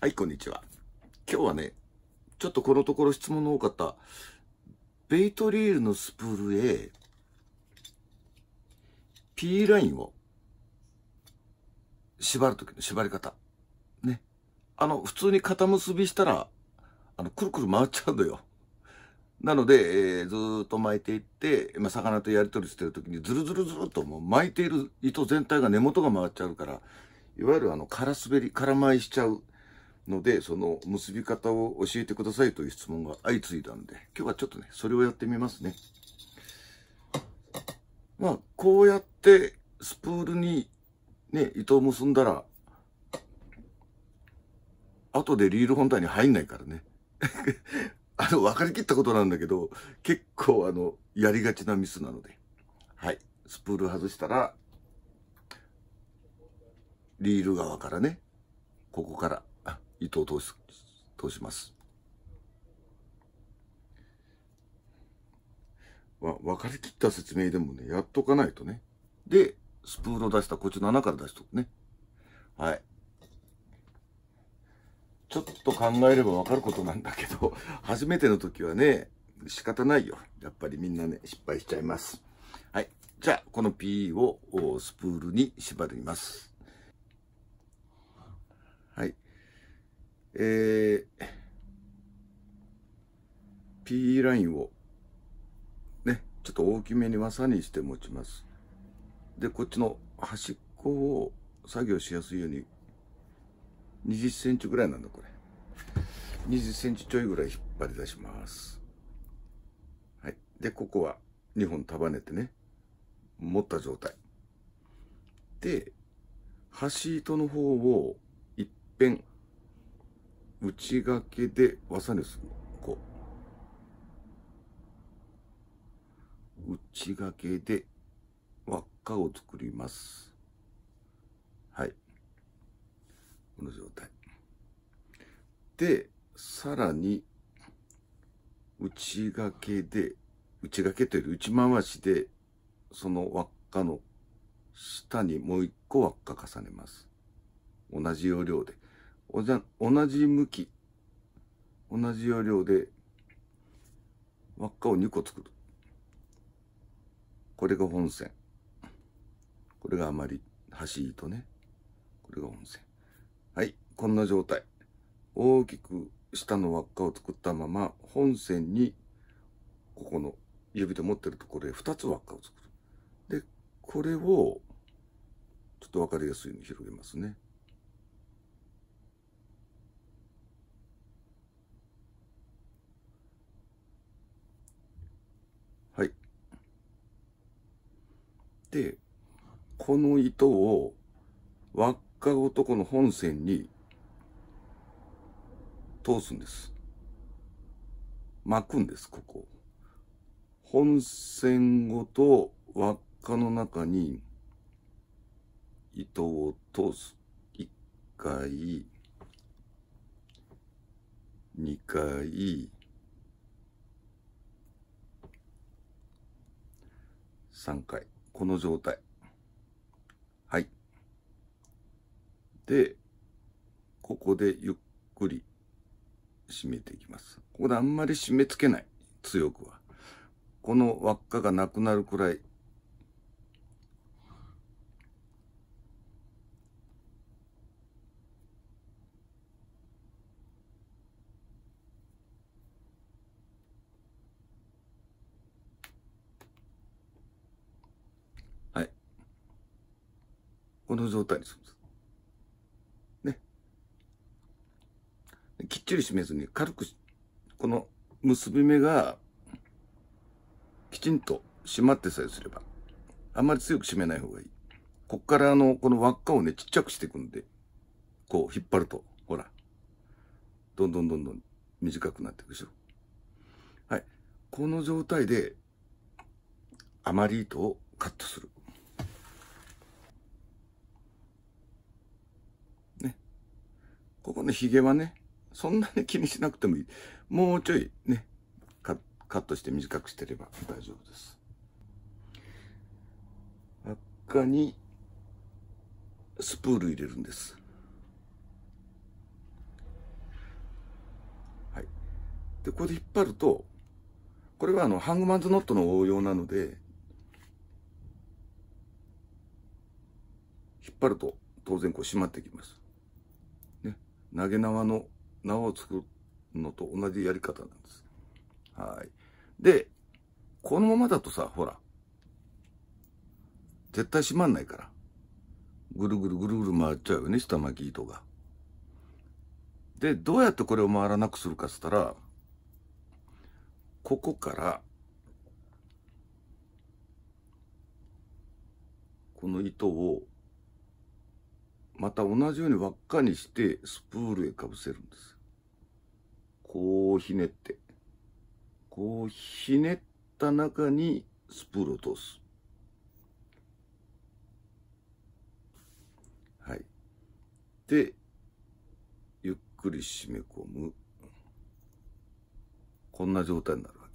はい、こんにちは。今日はね、ちょっとこのところ質問の多かった、ベイトリールのスプールへ、P ラインを縛るときの縛り方。ね。あの、普通に肩結びしたら、あの、くるくる回っちゃうのよ。なので、えー、ずーっと巻いていって、まあ、魚とやり取りしてるときに、ずるずるずるともう巻いている糸全体が根元が回っちゃうから、いわゆるあの、空滑り、空舞いしちゃう。ので、その結び方を教えてくださいという質問が相次いだんで、今日はちょっとね、それをやってみますね。まあ、こうやってスプールにね、糸を結んだら、後でリール本体に入んないからね。あの、分かりきったことなんだけど、結構あの、やりがちなミスなので。はい。スプール外したら、リール側からね、ここから伊藤投手、通します。わ、分かりきった説明でもね、やっとかないとね。で、スプールを出した、こっちの穴から出しとくね。はい。ちょっと考えればわかることなんだけど、初めての時はね、仕方ないよ。やっぱりみんなね、失敗しちゃいます。はい。じゃあ、この P をスプールに縛ります。えー、P ラインをね、ちょっと大きめに技にして持ちます。で、こっちの端っこを作業しやすいように20センチぐらいなんだ、これ。20センチちょいぐらい引っ張り出します。はい。で、ここは2本束ねてね、持った状態。で、端糸の方をいっぺん内掛けでわさにすこ内掛けで輪っかを作りますはいこの状態でさらに内掛けで内掛けという内回しでその輪っかの下にもう一個輪っか重ねます同じ要領でおじゃ同じ向き、同じ要領で輪っかを2個作る。これが本線。これがあまり端糸ね。これが本線。はい、こんな状態。大きく下の輪っかを作ったまま、本線に、ここの指で持ってるところへ2つ輪っかを作る。で、これを、ちょっと分かりやすいように広げますね。、この糸を輪っかごとこの本線に通すんです。巻くんです、ここ。本線ごと輪っかの中に糸を通す。1回、2回、3回。この状態。はい。で、ここでゆっくり締めていきます。ここであんまり締め付けない。強くは。この輪っかがなくなるくらいこの状態にするんです。ね。きっちり締めずに軽く、この結び目がきちんと締まってさえすれば、あんまり強く締めない方がいい。こっからあの、この輪っかをね、ちっちゃくしていくんで、こう引っ張ると、ほら、どんどんどんどん短くなっていくでしょ。はい。この状態で、余り糸をカットする。ここのヒゲはね、そんなに気にしなくてもいい。もうちょいね、カットして短くしてれば大丈夫です。輪っかにスプール入れるんです。はい。で、ここで引っ張ると、これはあの、ハングマンズノットの応用なので、引っ張ると当然こう締まってきます。投げ縄の縄を作るのと同じやり方なんです。はい。で、このままだとさ、ほら、絶対閉まんないから。ぐるぐるぐるぐる回っちゃうよね、下巻き糸が。で、どうやってこれを回らなくするかっつったら、ここから、この糸をまた同じように輪っかにしてスプールへかぶせるんです。こうひねって、こうひねった中にスプールを通す。はい。で、ゆっくり締め込む。こんな状態になるわ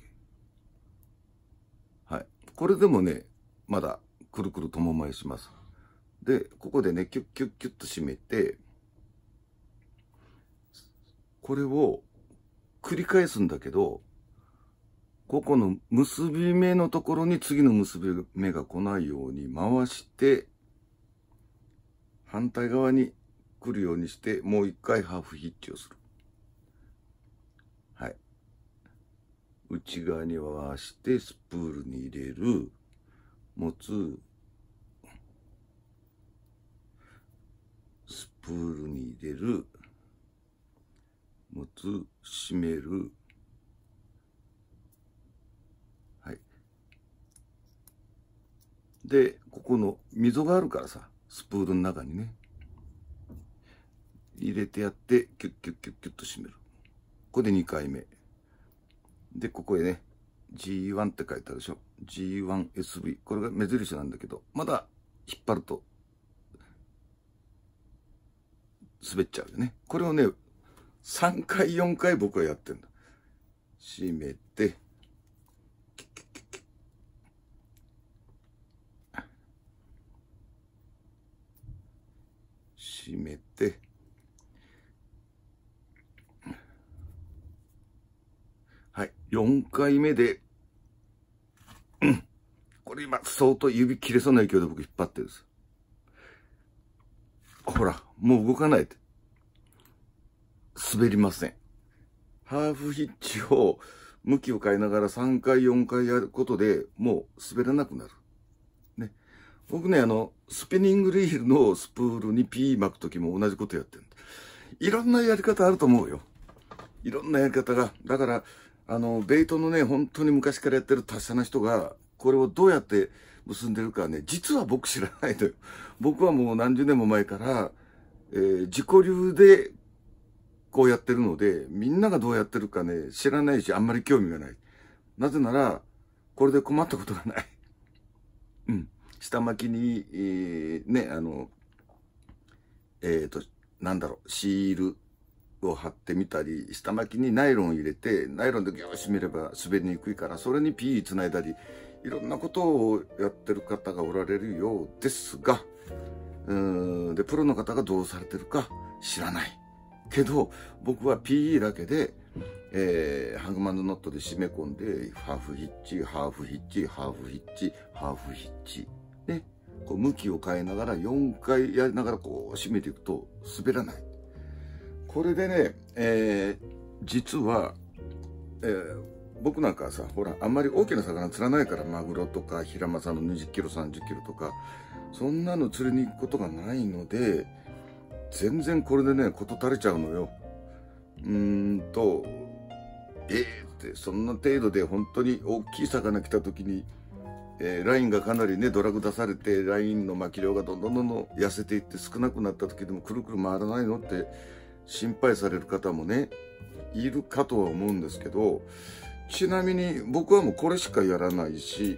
け。はい。これでもね、まだくるくるとも舞いします。で、ここでね、キュッキュッキュッと締めて、これを繰り返すんだけど、ここの結び目のところに次の結び目が来ないように回して、反対側に来るようにして、もう一回ハーフヒッチをする。はい。内側に回して、スプールに入れる、持つ、スプールに入れる、持つ、閉める、はい。で、ここの溝があるからさ、スプールの中にね、入れてやって、キュッキュッキュッキュッと閉める。ここで2回目。で、ここへね、G1 って書いてあるでしょ。G1SV。これが目印なんだけど、まだ引っ張ると滑っちゃうよね。これをね、3回、4回僕はやってんだ。締めて、締めて、はい、4回目で、うん、これ今相当指切れそうな勢いで僕引っ張ってるんです。ほら、もう動かないって。滑りません。ハーフヒッチを向きを変えながら3回4回やることでもう滑らなくなる。ね。僕ね、あの、スピニングリールのスプールに P 巻くときも同じことやってる。いろんなやり方あると思うよ。いろんなやり方が。だから、あの、ベイトのね、本当に昔からやってる達者な人が、これをどうやって結んでるかね、実は僕知らないと 僕はもう何十年も前から、えー、自己流でこうやってるので、みんながどうやってるかね、知らないし、あんまり興味がない。なぜなら、これで困ったことがない。うん。下巻きに、えー、ね、あの、えっ、ー、と、なんだろう、シールを貼ってみたり、下巻きにナイロン入れて、ナイロンでギュー締めれば滑りにくいから、それに P 繋いだり、いろんなことをやってる方がおられるようですが、うーん、で、プロの方がどうされてるか知らない。けど、僕は PE だけで、えー、ハグマンドノットで締め込んで、ハーフヒッチ、ハーフヒッチ、ハーフヒッチ、ハーフヒッチ。ね。こう向きを変えながら4回やりながらこう締めていくと滑らない。これでね、えー、実は、えー僕なんかはさ、ほら、あんまり大きな魚釣らないから、マグロとか、ヒラマサの20キロ、30キロとか、そんなの釣りに行くことがないので、全然これでね、事足れちゃうのよ。うーんと、ええー、って、そんな程度で本当に大きい魚来た時に、えー、ラインがかなりね、ドラグ出されて、ラインの巻き量がどんどんどんどん痩せていって少なくなった時でもくるくる回らないのって心配される方もね、いるかとは思うんですけど、ちなみに僕はもうこれしかやらないし、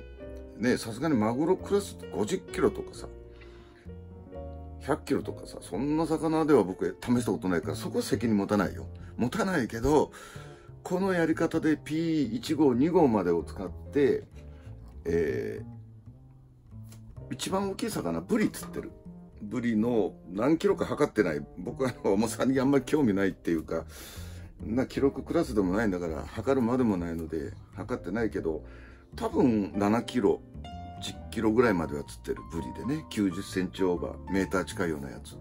ね、さすがにマグロクラス50キロとかさ、100キロとかさ、そんな魚では僕試したことないから、そこは責任持たないよ。持たないけど、このやり方で P1 号、2号までを使って、えー、一番大きい魚、ブリ釣ってる。ブリの何キロか測ってない。僕は重さにあんまり興味ないっていうか、な記録クラスでもないんだから測るまでもないので測ってないけど多分7キロ10キロぐらいまでは釣ってるブリでね90センチオーバーメーター近いようなやつ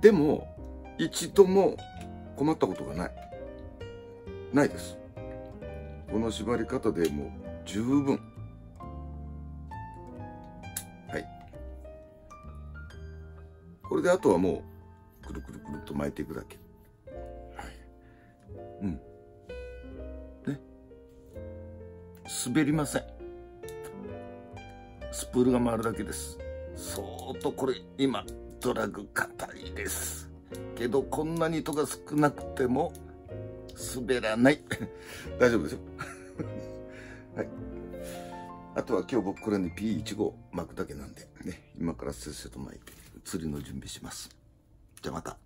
でも一度も困ったことがないないですこの縛り方でもう十分はいこれであとはもうくるくるくるっと巻いていくだけうん。ね。滑りません。スプールが回るだけです。そーっとこれ、今、ドラグ硬いです。けど、こんなに糸が少なくても、滑らない。大丈夫ですよ。はい。あとは今日僕これに P1 5巻くだけなんで、ね、今からせっせと巻いて釣りの準備します。じゃあまた。